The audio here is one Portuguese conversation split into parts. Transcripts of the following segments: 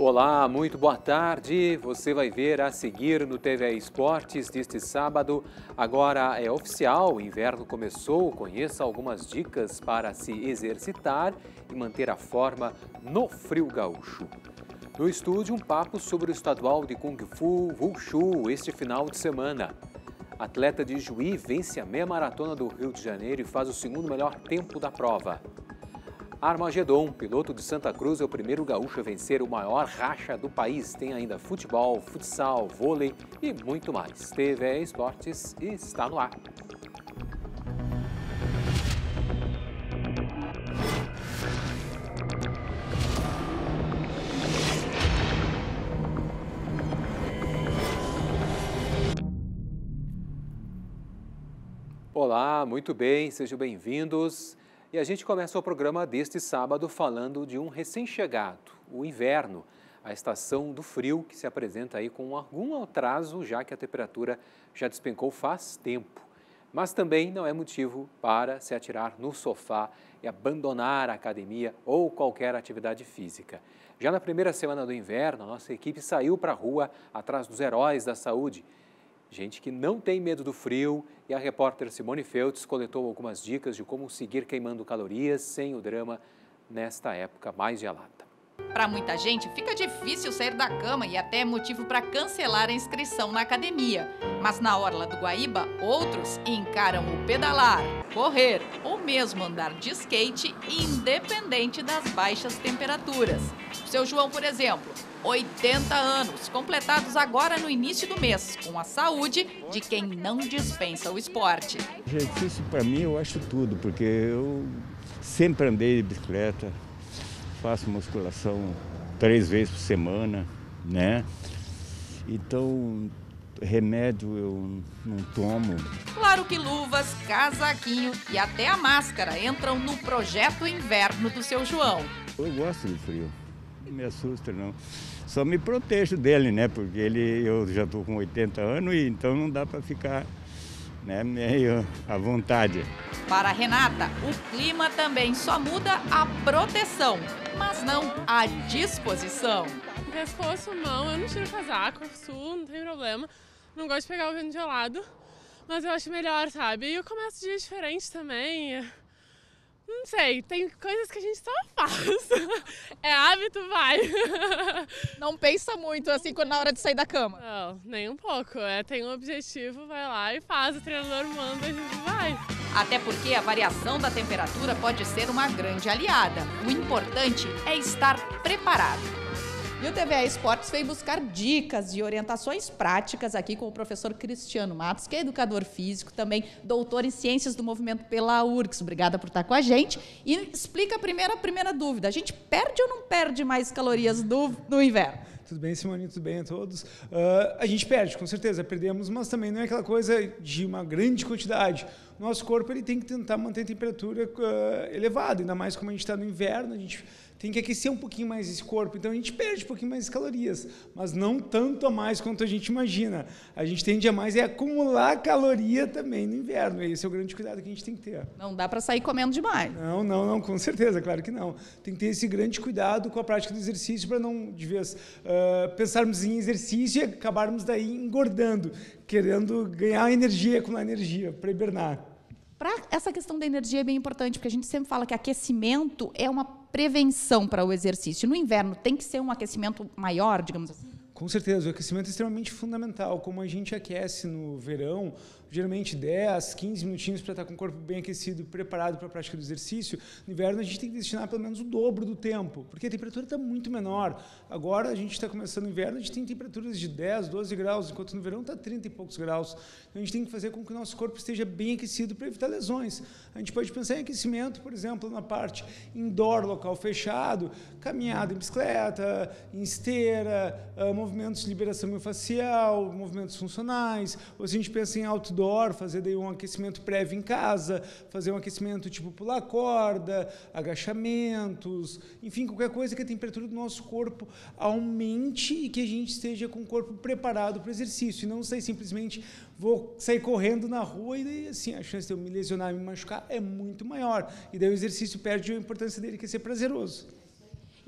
Olá, muito boa tarde. Você vai ver a seguir no TV Esportes deste sábado. Agora é oficial, o inverno começou. Conheça algumas dicas para se exercitar e manter a forma no frio gaúcho. No estúdio, um papo sobre o estadual de Kung Fu Wushu este final de semana. Atleta de Juí vence a meia maratona do Rio de Janeiro e faz o segundo melhor tempo da prova. Armagedon, piloto de Santa Cruz, é o primeiro gaúcho a vencer o maior racha do país. Tem ainda futebol, futsal, vôlei e muito mais. TV Esportes está no ar. Olá, muito bem, sejam bem-vindos. E a gente começa o programa deste sábado falando de um recém-chegado, o inverno, a estação do frio que se apresenta aí com algum atraso, já que a temperatura já despencou faz tempo. Mas também não é motivo para se atirar no sofá e abandonar a academia ou qualquer atividade física. Já na primeira semana do inverno, a nossa equipe saiu para a rua atrás dos heróis da saúde Gente que não tem medo do frio e a repórter Simone Feltz coletou algumas dicas de como seguir queimando calorias sem o drama nesta época mais gelada. Para muita gente, fica difícil sair da cama e até é motivo para cancelar a inscrição na academia. Mas na Orla do Guaíba, outros encaram o pedalar, correr ou mesmo andar de skate, independente das baixas temperaturas. seu João, por exemplo, 80 anos, completados agora no início do mês, com a saúde de quem não dispensa o esporte. Exercício para mim eu acho tudo, porque eu sempre andei de bicicleta, faço musculação três vezes por semana, né? Então, remédio eu não tomo. Claro que luvas, casaquinho e até a máscara entram no projeto inverno do seu João. Eu gosto de frio, não me assusta não. Só me protejo dele, né? Porque ele, eu já estou com 80 anos e então não dá para ficar né, meio à vontade. Para Renata, o clima também só muda a proteção mas não à disposição. Pescoço, mão, eu não tiro casaco, sul, não tem problema. Não gosto de pegar o vento gelado, mas eu acho melhor, sabe? E eu começo dia diferente também. Não sei, tem coisas que a gente só faz. É hábito, vai. Não pensa muito assim quando na hora de sair da cama. Não, nem um pouco. É, tem um objetivo, vai lá e faz. O treinador manda, a gente vai. Até porque a variação da temperatura pode ser uma grande aliada. O importante é estar preparado. E o TVA Esportes veio buscar dicas e orientações práticas aqui com o professor Cristiano Matos, que é educador físico, também doutor em ciências do movimento pela URGS. Obrigada por estar com a gente. E explica a primeira, a primeira dúvida: a gente perde ou não perde mais calorias no no inverno? Tudo bem, Simone? Tudo bem a todos? Uh, a gente perde, com certeza, perdemos, mas também não é aquela coisa de uma grande quantidade. Nosso corpo ele tem que tentar manter a temperatura uh, elevada, ainda mais como a gente está no inverno, a gente tem que aquecer um pouquinho mais esse corpo, então a gente perde um pouquinho mais de calorias, mas não tanto a mais quanto a gente imagina. A gente tende a mais é acumular caloria também no inverno, esse é o grande cuidado que a gente tem que ter. Não dá para sair comendo demais. Não, não, não, com certeza, claro que não. Tem que ter esse grande cuidado com a prática do exercício para não, de vez, uh, pensarmos em exercício e acabarmos daí engordando, querendo ganhar energia, com a energia, para hibernar. Pra essa questão da energia é bem importante, porque a gente sempre fala que aquecimento é uma prevenção para o exercício? No inverno tem que ser um aquecimento maior, digamos assim? Com certeza, o aquecimento é extremamente fundamental. Como a gente aquece no verão, geralmente 10, 15 minutinhos para estar com o corpo bem aquecido, preparado para a prática do exercício. No inverno a gente tem que destinar pelo menos o dobro do tempo, porque a temperatura está muito menor. Agora a gente está começando o inverno, a gente tem temperaturas de 10, 12 graus, enquanto no verão está 30 e poucos graus. Então a gente tem que fazer com que o nosso corpo esteja bem aquecido para evitar lesões. A gente pode pensar em aquecimento, por exemplo, na parte indoor, local fechado, caminhada em bicicleta, em esteira, ah, movimentos de liberação miofascial, movimentos funcionais, ou se a gente pensa em alto outdoor, fazer daí um aquecimento prévio em casa, fazer um aquecimento tipo pular corda, agachamentos, enfim, qualquer coisa que a temperatura do nosso corpo aumente e que a gente esteja com o corpo preparado para o exercício. E não sei simplesmente vou sair correndo na rua e daí assim a chance de eu me lesionar, me machucar é muito maior. E daí o exercício perde a importância dele que é ser prazeroso.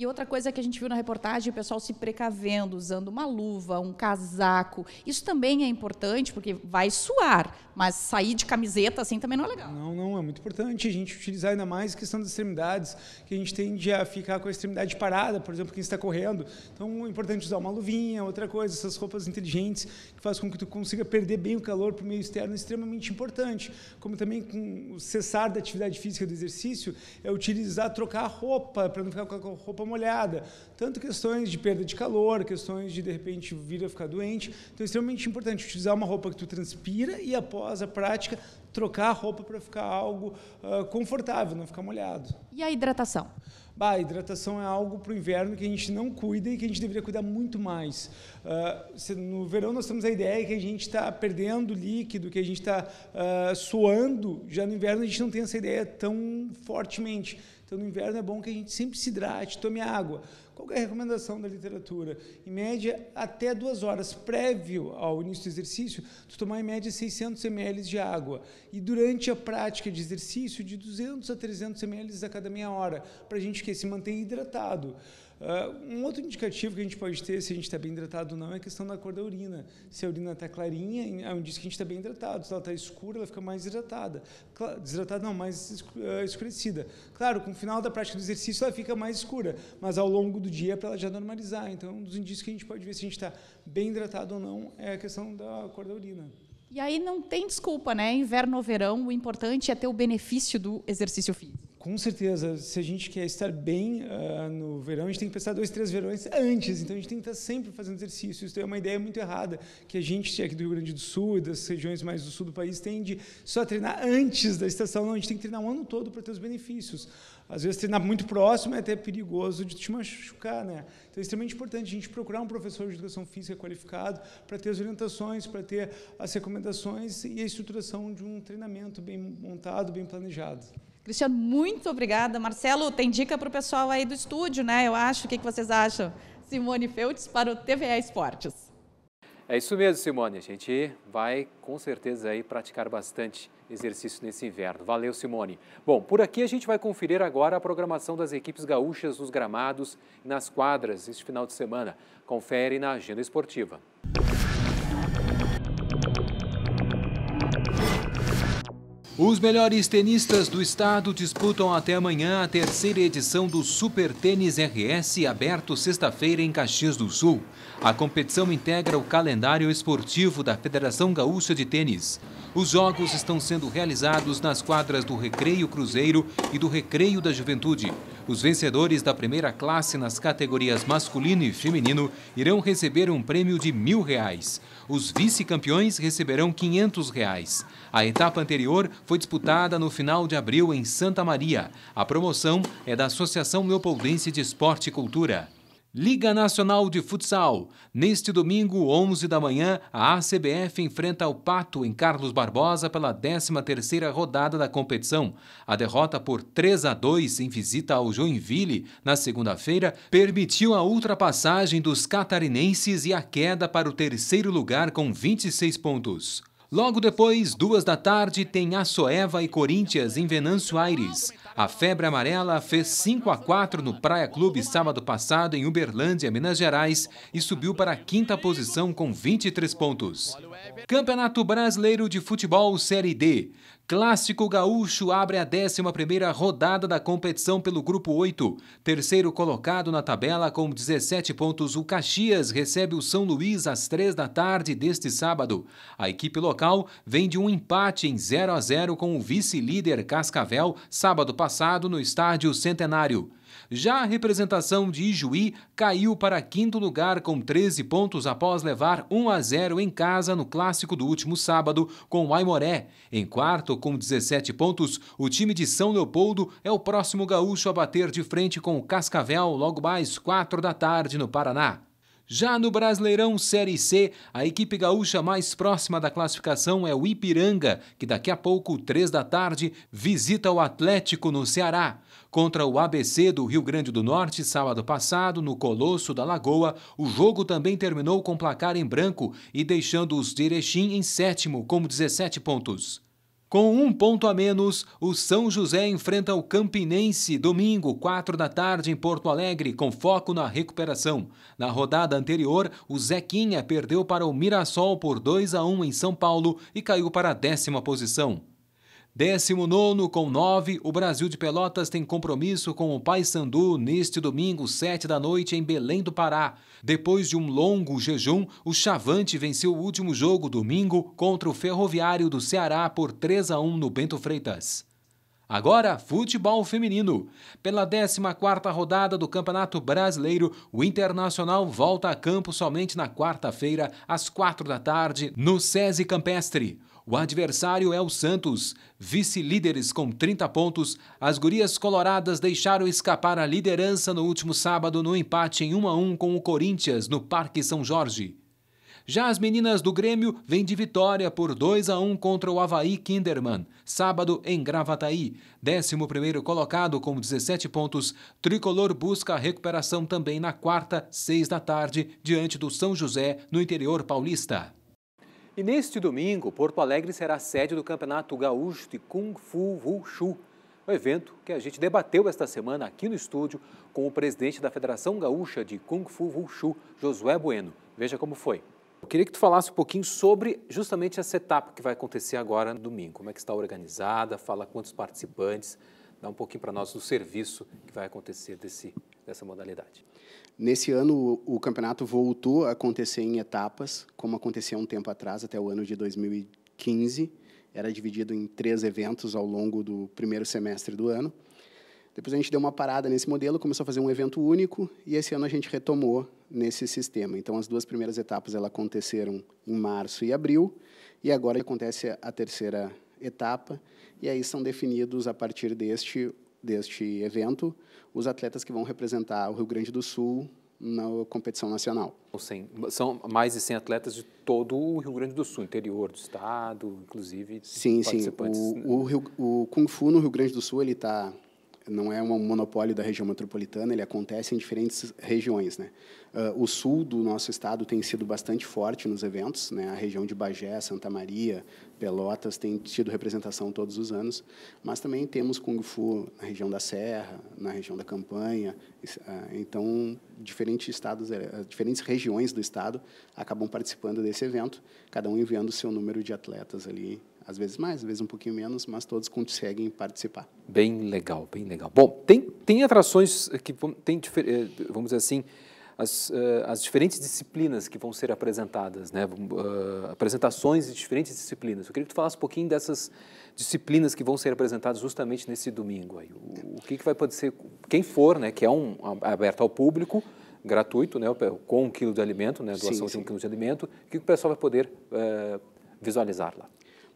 E outra coisa que a gente viu na reportagem, o pessoal se precavendo, usando uma luva, um casaco. Isso também é importante, porque vai suar, mas sair de camiseta assim também não é legal. Não, não, é muito importante a gente utilizar ainda mais a questão das extremidades, que a gente tende a ficar com a extremidade parada, por exemplo, quem está correndo. Então, é importante usar uma luvinha, outra coisa, essas roupas inteligentes, que faz com que tu consiga perder bem o calor para o meio externo, é extremamente importante. Como também com o cessar da atividade física do exercício, é utilizar, trocar a roupa, para não ficar com a roupa uma olhada. Tanto questões de perda de calor, questões de, de repente, vir a ficar doente. Então, é extremamente importante utilizar uma roupa que tu transpira e, após a prática, trocar a roupa para ficar algo uh, confortável, não ficar molhado. E a hidratação? Bah, a hidratação é algo para o inverno que a gente não cuida e que a gente deveria cuidar muito mais. Uh, no verão nós temos a ideia que a gente está perdendo líquido, que a gente está uh, ah, suando, já no inverno a gente não tem essa ideia tão fortemente. Então, no inverno é bom que a gente sempre se hidrate, tome água. Qual é a recomendação da literatura? Em média, até duas horas prévio ao início do exercício, tu tomar em média 600 ml de água. E durante a prática de exercício, de 200 a 300 ml a cada meia hora, para a gente que se mantém hidratado. Uh, um outro indicativo que a gente pode ter se a gente está bem hidratado ou não é a questão da cor da urina. Se a urina está clarinha, é um indício que a gente está bem hidratado. Se ela está escura, ela fica mais hidratada. Cla desidratada não, mais ah, escurecida. Claro, com o final da prática do exercício, ela fica mais escura, mas ao longo do dia é para ela já normalizar. Então, um dos indícios que a gente pode ver se a gente está bem hidratado ou não é a questão da cor da urina. E aí não tem desculpa, né? Inverno ou verão, o importante é ter o benefício do exercício físico. Com certeza, se a gente quer estar bem uh, no verão, a gente tem que pensar dois, três verões antes. Então a gente tem que estar sempre fazendo exercício. Isso é uma ideia muito errada que a gente é aqui do Rio Grande do Sul e das regiões mais do sul do país tem de só treinar antes da estação. Não, a gente tem que treinar o ano todo para ter os benefícios. Às vezes treinar muito próximo é até perigoso de te machucar, né? Então é extremamente importante a gente procurar um professor de educação física qualificado para ter as orientações, para ter as recomendações e a estruturação de um treinamento bem montado, bem planejado. Cristiano, muito obrigada. Marcelo, tem dica para o pessoal aí do estúdio, né? Eu acho. O que, que vocês acham? Simone Feltes para o TVA Esportes. É isso mesmo, Simone. A gente vai com certeza aí praticar bastante exercício nesse inverno. Valeu, Simone. Bom, por aqui a gente vai conferir agora a programação das equipes gaúchas nos gramados e nas quadras este final de semana. Confere na agenda esportiva. Os melhores tenistas do estado disputam até amanhã a terceira edição do Super Tênis RS, aberto sexta-feira em Caxias do Sul. A competição integra o calendário esportivo da Federação Gaúcha de Tênis. Os jogos estão sendo realizados nas quadras do Recreio Cruzeiro e do Recreio da Juventude. Os vencedores da primeira classe nas categorias masculino e feminino irão receber um prêmio de mil reais. Os vice-campeões receberão quinhentos reais. A etapa anterior foi disputada no final de abril em Santa Maria. A promoção é da Associação Leopoldense de Esporte e Cultura. Liga Nacional de Futsal. Neste domingo, 11 da manhã, a ACBF enfrenta o Pato em Carlos Barbosa pela 13ª rodada da competição. A derrota por 3 a 2 em visita ao Joinville na segunda-feira permitiu a ultrapassagem dos catarinenses e a queda para o terceiro lugar com 26 pontos. Logo depois, duas da tarde, tem Assoeva e Corinthians em Venâncio Aires. A febre amarela fez 5 a 4 no Praia Clube sábado passado em Uberlândia, Minas Gerais, e subiu para a quinta posição com 23 pontos. Campeonato Brasileiro de Futebol Série D. Clássico Gaúcho abre a 11 rodada da competição pelo Grupo 8. Terceiro colocado na tabela com 17 pontos, o Caxias recebe o São Luís às 3 da tarde deste sábado. A equipe local vem de um empate em 0 a 0 com o vice-líder Cascavel sábado passado no estádio Centenário. Já a representação de Ijuí caiu para quinto lugar com 13 pontos após levar 1 a 0 em casa no clássico do último sábado com o Aimoré. Em quarto, com 17 pontos, o time de São Leopoldo é o próximo gaúcho a bater de frente com o Cascavel logo mais 4 da tarde no Paraná. Já no Brasileirão Série C, a equipe gaúcha mais próxima da classificação é o Ipiranga, que daqui a pouco, três da tarde, visita o Atlético no Ceará. Contra o ABC do Rio Grande do Norte, sábado passado, no Colosso da Lagoa, o jogo também terminou com placar em branco e deixando os de Erechim em sétimo, com 17 pontos. Com um ponto a menos, o São José enfrenta o Campinense domingo, 4 da tarde, em Porto Alegre, com foco na recuperação. Na rodada anterior, o Zequinha perdeu para o Mirassol por 2 a 1 em São Paulo e caiu para a décima posição. 19 com 9, o Brasil de Pelotas tem compromisso com o Paysandu neste domingo, 7 da noite, em Belém do Pará. Depois de um longo jejum, o Chavante venceu o último jogo domingo contra o Ferroviário do Ceará por 3 a 1 no Bento Freitas. Agora, futebol feminino. Pela 14ª rodada do Campeonato Brasileiro, o Internacional volta a campo somente na quarta-feira, às 4 da tarde, no SESI Campestre. O adversário é o Santos. Vice-líderes com 30 pontos, as gurias coloradas deixaram escapar a liderança no último sábado no empate em 1 a 1 com o Corinthians no Parque São Jorge. Já as meninas do Grêmio vêm de vitória por 2 a 1 contra o Havaí Kinderman, sábado em Gravataí. 11 colocado com 17 pontos, Tricolor busca a recuperação também na quarta, 6 da tarde, diante do São José, no interior paulista. E neste domingo, Porto Alegre será sede do Campeonato Gaúcho de Kung Fu Wushu, o um evento que a gente debateu esta semana aqui no estúdio com o presidente da Federação Gaúcha de Kung Fu Wushu, Josué Bueno. Veja como foi. Eu queria que tu falasse um pouquinho sobre justamente essa etapa que vai acontecer agora no domingo. Como é que está organizada, fala quantos participantes, dá um pouquinho para nós do serviço que vai acontecer desse nessa modalidade. Nesse ano, o campeonato voltou a acontecer em etapas, como acontecia um tempo atrás, até o ano de 2015. Era dividido em três eventos ao longo do primeiro semestre do ano. Depois a gente deu uma parada nesse modelo, começou a fazer um evento único e esse ano a gente retomou nesse sistema. Então as duas primeiras etapas ela aconteceram em março e abril e agora acontece a terceira etapa e aí são definidos a partir deste deste evento os atletas que vão representar o Rio Grande do Sul na competição nacional. São mais de 100 atletas de todo o Rio Grande do Sul, interior do estado, inclusive. Sim, sim. O, né? o, Rio, o Kung Fu no Rio Grande do Sul ele está não é um monopólio da região metropolitana, ele acontece em diferentes regiões. Né? Uh, o sul do nosso estado tem sido bastante forte nos eventos, né? a região de Bagé, Santa Maria, Pelotas tem tido representação todos os anos, mas também temos Kung Fu na região da Serra, na região da Campanha, uh, então diferentes estados, eh, diferentes regiões do estado acabam participando desse evento, cada um enviando o seu número de atletas ali às vezes mais, às vezes um pouquinho menos, mas todos conseguem participar. Bem legal, bem legal. Bom, tem, tem atrações que tem, eh, vamos dizer assim, as, eh, as diferentes disciplinas que vão ser apresentadas, né? Uh, apresentações de diferentes disciplinas. Eu queria que tu falasse um pouquinho dessas disciplinas que vão ser apresentadas justamente nesse domingo. Aí. O, o que, que vai poder ser, quem for, né, que é um, aberto ao público, gratuito, né, com um quilo de alimento, né, doação sim, sim. de um quilo de alimento, o que o pessoal vai poder uh, visualizar lá?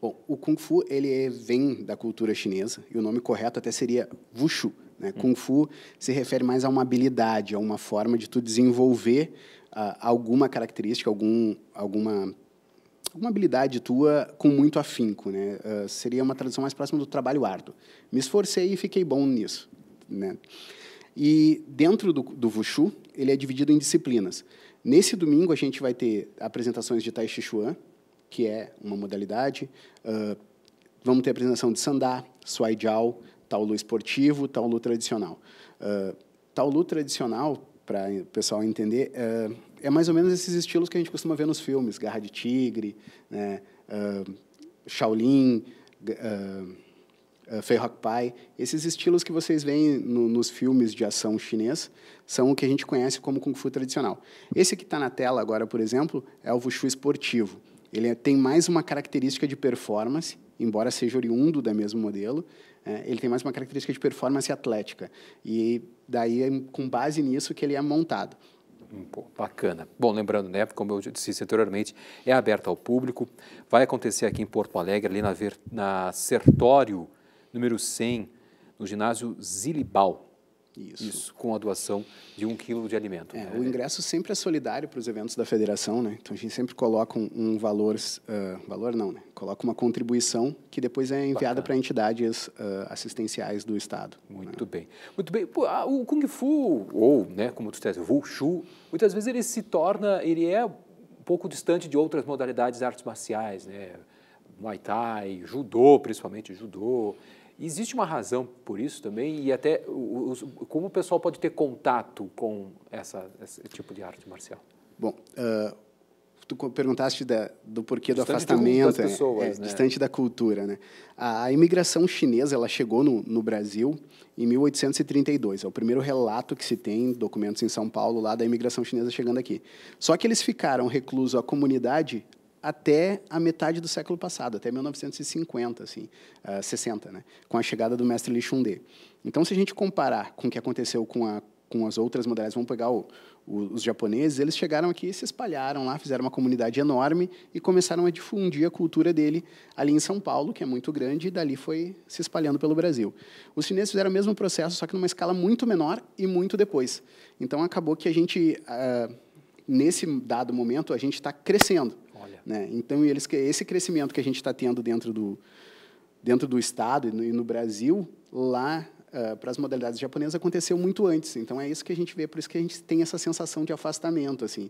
Bom, o Kung Fu ele é, vem da cultura chinesa e o nome correto até seria Wushu. Né? Hum. Kung Fu se refere mais a uma habilidade, a uma forma de tu desenvolver uh, alguma característica, algum, alguma alguma habilidade tua com muito afinco, né? Uh, seria uma tradução mais próxima do trabalho árduo. Me esforcei e fiquei bom nisso, né? E dentro do, do Wushu, ele é dividido em disciplinas. Nesse domingo, a gente vai ter apresentações de Tai Chi Chuan, que é uma modalidade. Uh, vamos ter a apresentação de sandá, suaijau, taulu esportivo, taulu tradicional. Uh, ah, taulu tradicional, para o pessoal entender, uh, é mais ou menos esses estilos que a gente costuma ver nos filmes, Garra de Tigre, né, uh, Shaolin, uh, Feihok Pai. Esses estilos que vocês veem no, nos filmes de ação chinês são o que a gente conhece como Kung Fu tradicional. Esse que está na tela agora, por exemplo, é o Wushu esportivo. Ele é, tem mais uma característica de performance, embora seja oriundo do mesmo modelo, é, ele tem mais uma característica de performance atlética. E daí é com base nisso que ele é montado. Hum, pô, bacana. Bom, lembrando, né, como eu disse anteriormente, é aberto ao público. Vai acontecer aqui em Porto Alegre, ali na, na Sertório, número 100, no ginásio Zilibal. Isso. Isso, com a doação de um quilo de alimento. É, né? O ingresso sempre é solidário para os eventos da federação, né? Então a gente sempre coloca um, um valor, uh, valor não, né? Coloca uma contribuição que depois é enviada para entidades uh, assistenciais do Estado. Muito né? bem. Muito bem. Pô, o Kung Fu, ou, né, como tu disseste, Wushu, muitas vezes ele se torna, ele é um pouco distante de outras modalidades de artes marciais, né? Muay Thai, judô, principalmente judô, Existe uma razão por isso também e até os, como o pessoal pode ter contato com essa, esse tipo de arte marcial? Bom, uh, tu perguntaste da, do porquê distante do afastamento, das é, pessoas, é, né? distante da cultura, né? A, a imigração chinesa ela chegou no, no, Brasil em 1832. É o primeiro relato que se tem, documentos em São Paulo lá da imigração chinesa chegando aqui. Só que eles ficaram reclusos à comunidade até a metade do século passado, até 1950, assim, uh, ah, 60, né, com a chegada do mestre Lixundé. Então, se a gente comparar com o que aconteceu com, a, com as outras modalidades, vamos pegar o, o, os japoneses, eles chegaram aqui, se espalharam lá, fizeram uma comunidade enorme e começaram a difundir a cultura dele ali em São Paulo, que é muito grande, e dali foi se espalhando pelo Brasil. Os chineses fizeram o mesmo processo, só que numa escala muito menor e muito depois. Então, acabou que a gente... Uh, nesse dado momento, a gente está crescendo. Né? Então, eles, esse crescimento que a gente está tendo dentro do, dentro do Estado e no, e no Brasil, lá uh, eh, para as modalidades japonesas, aconteceu muito antes. Então, é isso que a gente vê, por isso que a gente tem essa sensação de afastamento. assim.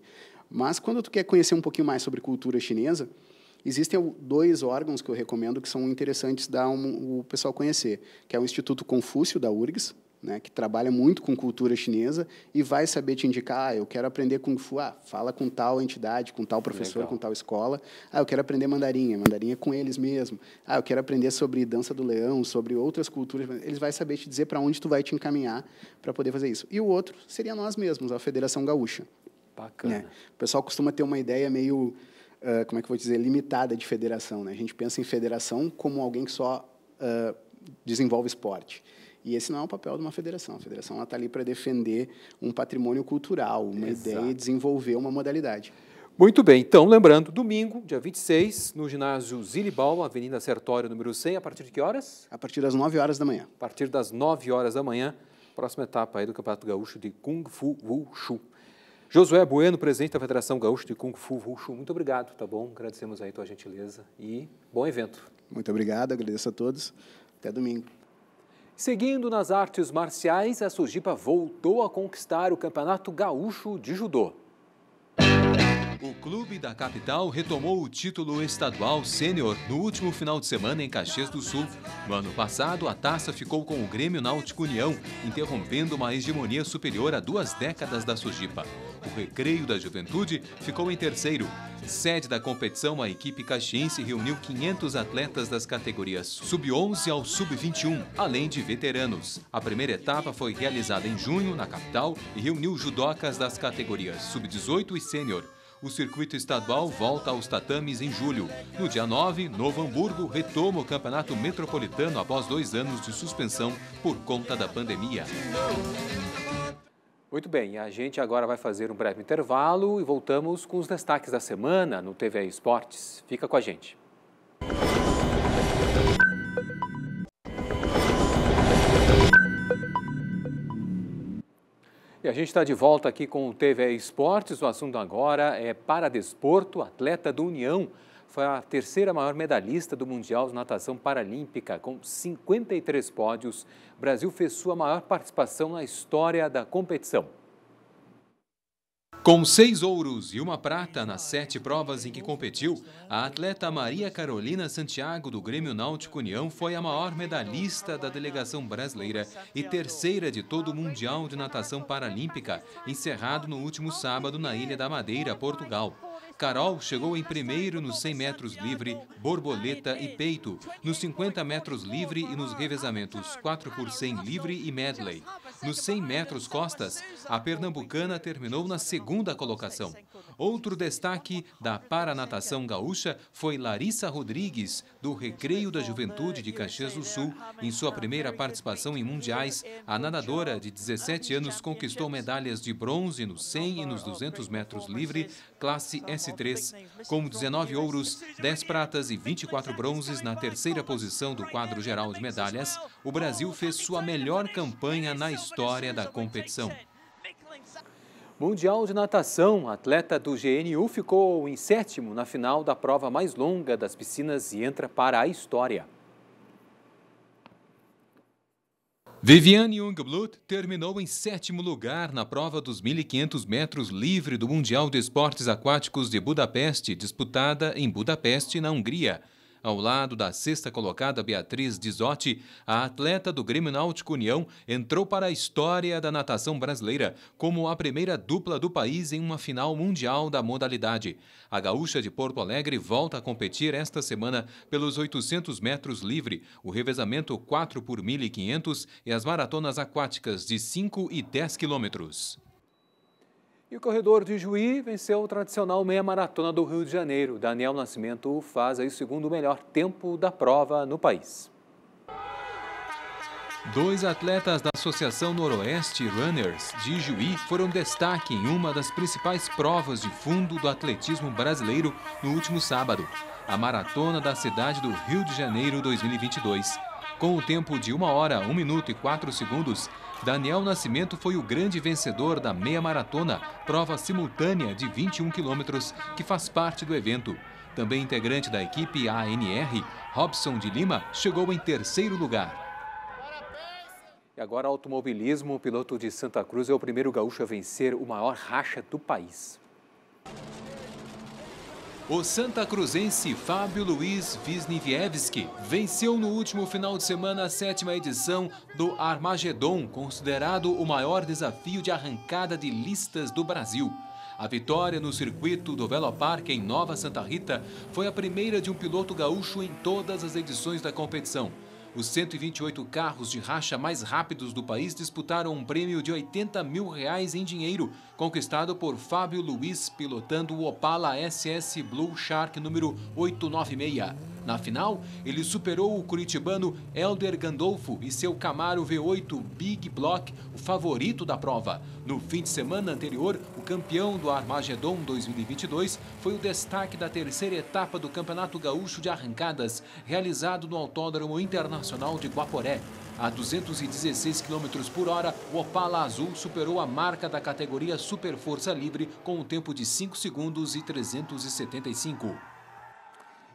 Mas, quando tu quer conhecer um pouquinho mais sobre cultura chinesa, existem dois órgãos que eu recomendo que são interessantes dar um, o pessoal conhecer, que é o Instituto Confúcio, da URGS, né, que trabalha muito com cultura chinesa e vai saber te indicar, ah, eu quero aprender kung fu, ah, fala com tal entidade, com tal professor, Legal. com tal escola. Ah, eu quero aprender mandarim, é mandarim é com eles mesmo. Ah, eu quero aprender sobre dança do leão, sobre outras culturas. Eles vai saber te dizer para onde tu vai te encaminhar para poder fazer isso. E o outro seria nós mesmos, a Federação Gaúcha. Bacana. Né? O pessoal costuma ter uma ideia meio, uh, como é que eu vou dizer, limitada de federação. Né? A gente pensa em federação como alguém que só uh, desenvolve esporte. E esse não é o papel de uma federação. A federação está ali para defender um patrimônio cultural, uma Exato. ideia e desenvolver uma modalidade. Muito bem, então, lembrando, domingo, dia 26, no ginásio Zilibal, Avenida Sertório, número 100, a partir de que horas? A partir das 9 horas da manhã. A partir das 9 horas da manhã, próxima etapa aí do Campeonato Gaúcho de Kung Fu Wushu. Josué Bueno, presidente da Federação Gaúcha de Kung Fu Wushu, muito obrigado, tá bom? Agradecemos aí tua gentileza e bom evento. Muito obrigado, agradeço a todos. Até domingo. Seguindo nas artes marciais, a Sujipa voltou a conquistar o Campeonato Gaúcho de Judô. O clube da capital retomou o título estadual sênior no último final de semana em Caxias do Sul. No ano passado, a taça ficou com o Grêmio Náutico União, interrompendo uma hegemonia superior a duas décadas da Sujipa. O Recreio da Juventude ficou em terceiro. Sede da competição, a equipe caxiense reuniu 500 atletas das categorias sub-11 ao sub-21, além de veteranos. A primeira etapa foi realizada em junho, na capital, e reuniu judocas das categorias sub-18 e sênior o circuito estadual volta aos tatames em julho. No dia 9, Novo Hamburgo retoma o campeonato metropolitano após dois anos de suspensão por conta da pandemia. Muito bem, a gente agora vai fazer um breve intervalo e voltamos com os destaques da semana no TV Esportes. Fica com a gente. E a gente está de volta aqui com o TV Esportes. O assunto agora é Paradesporto, atleta do União. Foi a terceira maior medalhista do Mundial de Natação Paralímpica, com 53 pódios. O Brasil fez sua maior participação na história da competição. Com seis ouros e uma prata nas sete provas em que competiu, a atleta Maria Carolina Santiago, do Grêmio Náutico União, foi a maior medalhista da delegação brasileira e terceira de todo o Mundial de Natação Paralímpica, encerrado no último sábado na Ilha da Madeira, Portugal. Carol chegou em primeiro nos 100 metros livre, borboleta e peito, nos 50 metros livre e nos revezamentos 4 por 100 livre e medley. Nos 100 metros costas, a pernambucana terminou na segunda colocação. Outro destaque da paranatação gaúcha foi Larissa Rodrigues, do Recreio da Juventude de Caxias do Sul. Em sua primeira participação em mundiais, a nadadora de 17 anos conquistou medalhas de bronze nos 100 e nos 200 metros livre, classe S3, com 19 ouros, 10 pratas e 24 bronzes na terceira posição do quadro geral de medalhas. O Brasil fez sua melhor campanha na história da competição. Mundial de Natação, atleta do GNU ficou em sétimo na final da prova mais longa das piscinas e entra para a história. Viviane Jungblut terminou em sétimo lugar na prova dos 1.500 metros livre do Mundial de Esportes Aquáticos de Budapeste, disputada em Budapeste, na Hungria. Ao lado da sexta colocada Beatriz Dizotti, a atleta do Grêmio Náutico União entrou para a história da natação brasileira como a primeira dupla do país em uma final mundial da modalidade. A gaúcha de Porto Alegre volta a competir esta semana pelos 800 metros livre, o revezamento 4 por 1.500 e as maratonas aquáticas de 5 e 10 quilômetros. E o corredor de Juí venceu o tradicional meia-maratona do Rio de Janeiro. Daniel Nascimento faz aí o segundo melhor tempo da prova no país. Dois atletas da Associação Noroeste Runners de Juí foram destaque em uma das principais provas de fundo do atletismo brasileiro no último sábado, a Maratona da Cidade do Rio de Janeiro 2022. Com o tempo de 1 hora, 1 minuto e 4 segundos, Daniel Nascimento foi o grande vencedor da meia maratona, prova simultânea de 21 quilômetros, que faz parte do evento. Também integrante da equipe ANR, Robson de Lima chegou em terceiro lugar. E agora automobilismo, o piloto de Santa Cruz é o primeiro gaúcho a vencer o maior racha do país. O Santa Cruzense Fábio Luiz Wisniewski venceu no último final de semana a sétima edição do Armagedon, considerado o maior desafio de arrancada de listas do Brasil. A vitória no circuito do Velo Parque em Nova Santa Rita foi a primeira de um piloto gaúcho em todas as edições da competição. Os 128 carros de racha mais rápidos do país disputaram um prêmio de 80 mil reais em dinheiro, conquistado por Fábio Luiz pilotando o Opala SS Blue Shark número 896. Na final, ele superou o curitibano Elder Gandolfo e seu Camaro V8 Big Block, o favorito da prova. No fim de semana anterior, o campeão do Armagedon 2022 foi o destaque da terceira etapa do Campeonato Gaúcho de Arrancadas, realizado no Autódromo Internacional de Guaporé. A 216 km por hora, o Opala Azul superou a marca da categoria Super Força Livre com um tempo de 5 segundos e 375.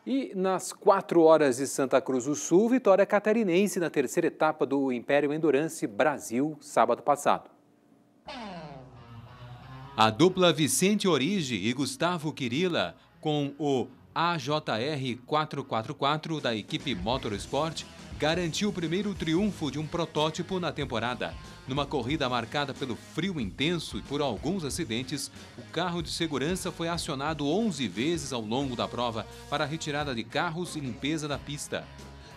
E nas 4 horas de Santa Cruz do Sul, vitória catarinense na terceira etapa do Império Endurance Brasil, sábado passado. A dupla Vicente Origi e Gustavo Quirila, com o AJR 444 da equipe Motorsport, garantiu o primeiro triunfo de um protótipo na temporada. Numa corrida marcada pelo frio intenso e por alguns acidentes, o carro de segurança foi acionado 11 vezes ao longo da prova para retirada de carros e limpeza da pista.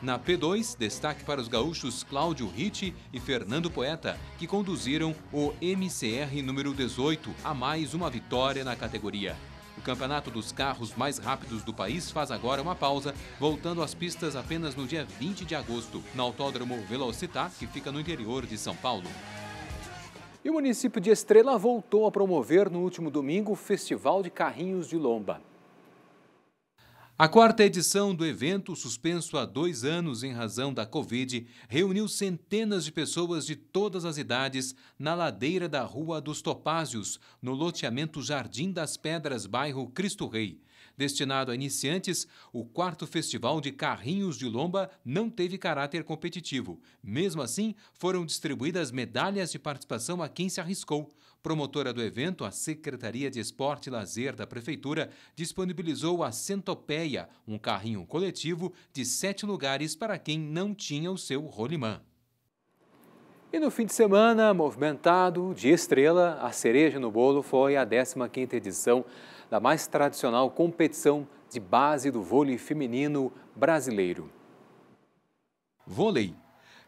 Na P2, destaque para os gaúchos Cláudio Ritti e Fernando Poeta, que conduziram o MCR número 18 a mais uma vitória na categoria. Campeonato dos Carros Mais Rápidos do país faz agora uma pausa, voltando às pistas apenas no dia 20 de agosto, no Autódromo Velocitar, que fica no interior de São Paulo. E o município de Estrela voltou a promover no último domingo o Festival de Carrinhos de Lomba. A quarta edição do evento, suspenso há dois anos em razão da Covid, reuniu centenas de pessoas de todas as idades na ladeira da Rua dos Topázios, no loteamento Jardim das Pedras, bairro Cristo Rei destinado a iniciantes, o quarto festival de carrinhos de lomba não teve caráter competitivo. Mesmo assim, foram distribuídas medalhas de participação a quem se arriscou. Promotora do evento, a Secretaria de Esporte e Lazer da Prefeitura disponibilizou a Centopeia, um carrinho coletivo de sete lugares para quem não tinha o seu rolimã. E no fim de semana, movimentado, de estrela, a cereja no bolo foi a 15ª edição da mais tradicional competição de base do vôlei feminino brasileiro. Vôlei.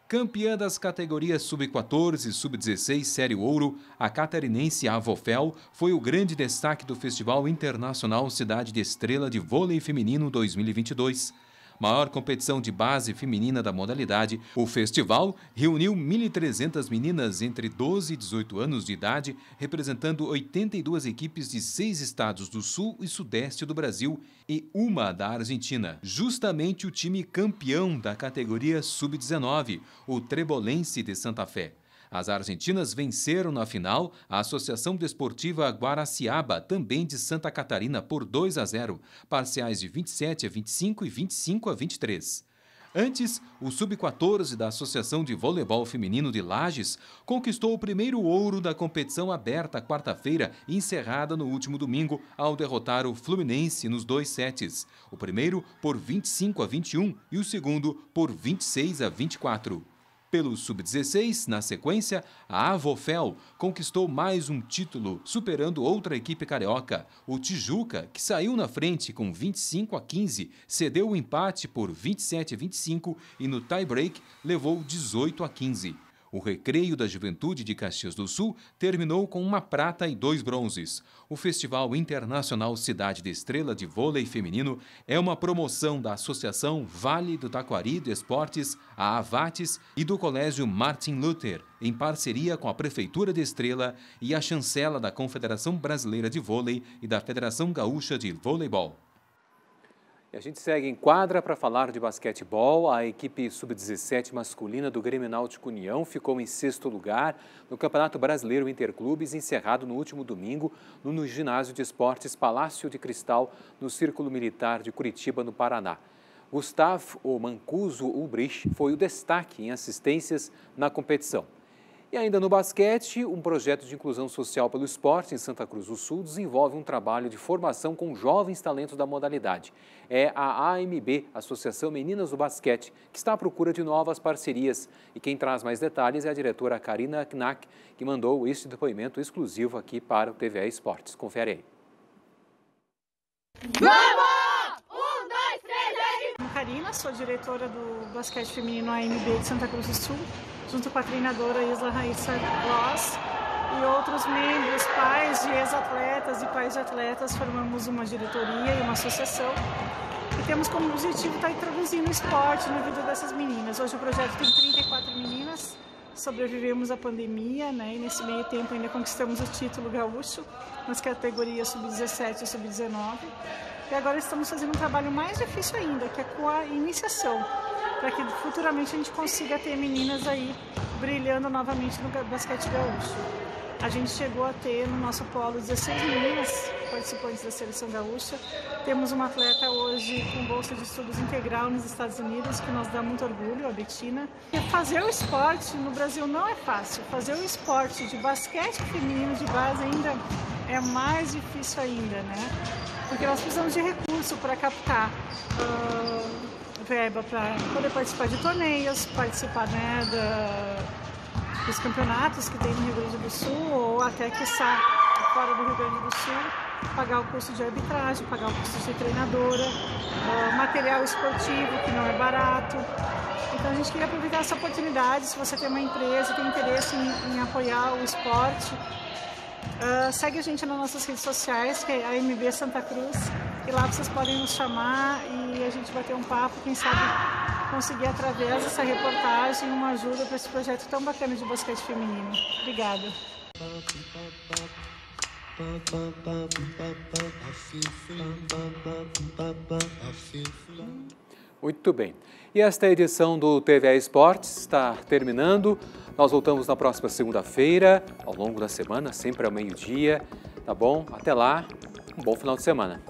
Campeã das categorias Sub-14 e Sub-16 Série Ouro, a catarinense Avofel foi o grande destaque do Festival Internacional Cidade de Estrela de Vôlei Feminino 2022 maior competição de base feminina da modalidade, o festival reuniu 1.300 meninas entre 12 e 18 anos de idade, representando 82 equipes de seis estados do sul e sudeste do Brasil e uma da Argentina. Justamente o time campeão da categoria Sub-19, o Trebolense de Santa Fé. As argentinas venceram na final a Associação Desportiva Guaraciaba, também de Santa Catarina, por 2 a 0, parciais de 27 a 25 e 25 a 23. Antes, o Sub-14 da Associação de Voleibol Feminino de Lages conquistou o primeiro ouro da competição aberta quarta-feira e encerrada no último domingo ao derrotar o Fluminense nos dois sets. O primeiro por 25 a 21 e o segundo por 26 a 24. Pelo Sub-16, na sequência, a Avofel conquistou mais um título, superando outra equipe carioca. O Tijuca, que saiu na frente com 25 a 15, cedeu o empate por 27 a 25 e no tie-break levou 18 a 15. O Recreio da Juventude de Caxias do Sul terminou com uma prata e dois bronzes. O Festival Internacional Cidade de Estrela de Vôlei Feminino é uma promoção da Associação Vale do Taquari de Esportes, a Avates e do Colégio Martin Luther, em parceria com a Prefeitura de Estrela e a chancela da Confederação Brasileira de Vôlei e da Federação Gaúcha de Voleibol a gente segue em quadra para falar de basquetebol. A equipe sub-17 masculina do Grêmio Náutico União ficou em sexto lugar no Campeonato Brasileiro Interclubes, encerrado no último domingo no Ginásio de Esportes Palácio de Cristal, no Círculo Militar de Curitiba, no Paraná. Gustavo o Mancuso Ulbrich foi o destaque em assistências na competição. E ainda no basquete, um projeto de inclusão social pelo esporte em Santa Cruz do Sul desenvolve um trabalho de formação com jovens talentos da modalidade. É a AMB, Associação Meninas do Basquete, que está à procura de novas parcerias. E quem traz mais detalhes é a diretora Karina Knack, que mandou este depoimento exclusivo aqui para o TVE Esportes. Confere aí. Vamos! Karina, sou diretora do basquete feminino AMB de Santa Cruz do Sul junto com a treinadora Isla Raíssa Loss e outros membros, pais de ex-atletas e pais de atletas, formamos uma diretoria e uma associação e temos como objetivo estar tá introduzindo esporte na vida dessas meninas. Hoje o projeto tem 34 meninas, sobrevivemos à pandemia, né? E nesse meio tempo ainda conquistamos o título gaúcho nas categorias sub-17 e sub-19. E agora estamos fazendo um trabalho mais difícil ainda, que é com a iniciação para que futuramente a gente consiga ter meninas aí brilhando novamente no basquete gaúcho. A gente chegou a ter no nosso polo 16 meninas participantes da seleção gaúcha. Temos uma atleta hoje com bolsa de estudos integral nos Estados Unidos, que nos dá muito orgulho, a Betina. E fazer o esporte no Brasil não é fácil. Fazer o esporte de basquete feminino de base ainda é mais difícil ainda, né? Porque nós precisamos de recurso para captar. Uh verba para poder participar de torneios, participar né, da, dos campeonatos que tem no Rio Grande do Sul ou até que saia fora do Rio Grande do Sul, pagar o custo de arbitragem, pagar o custo de treinadora, uh, material esportivo que não é barato. Então a gente queria aproveitar essa oportunidade, se você tem uma empresa, tem interesse em, em apoiar o esporte, Uh, segue a gente nas nossas redes sociais, que é a MB Santa Cruz, e lá vocês podem nos chamar e a gente bater um papo, quem sabe conseguir através dessa reportagem uma ajuda para esse projeto tão bacana de basquete feminino. Obrigada. Assim, assim. Muito bem. E esta edição do TVA Esportes está terminando. Nós voltamos na próxima segunda-feira, ao longo da semana, sempre ao meio-dia. Tá bom? Até lá, um bom final de semana.